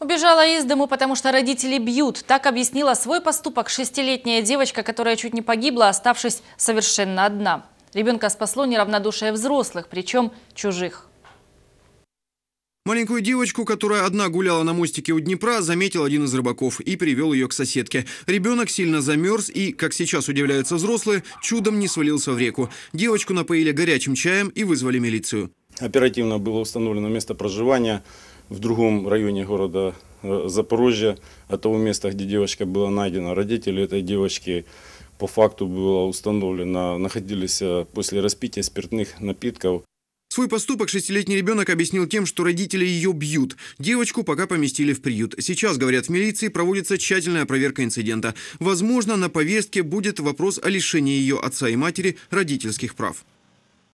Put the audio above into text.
Убежала из дому, потому что родители бьют. Так объяснила свой поступок шестилетняя девочка, которая чуть не погибла, оставшись совершенно одна. Ребенка спасло неравнодушие взрослых, причем чужих. Маленькую девочку, которая одна гуляла на мостике у Днепра, заметил один из рыбаков и привел ее к соседке. Ребенок сильно замерз и, как сейчас удивляются взрослые, чудом не свалился в реку. Девочку напоили горячим чаем и вызвали милицию. Оперативно было установлено место проживания в другом районе города э, Запорожья, от а того места, где девочка была найдена. Родители этой девочки по факту было установлено, находились э, после распития спиртных напитков. Свой поступок шестилетний ребенок объяснил тем, что родители ее бьют. Девочку пока поместили в приют. Сейчас, говорят в милиции, проводится тщательная проверка инцидента. Возможно, на повестке будет вопрос о лишении ее отца и матери родительских прав.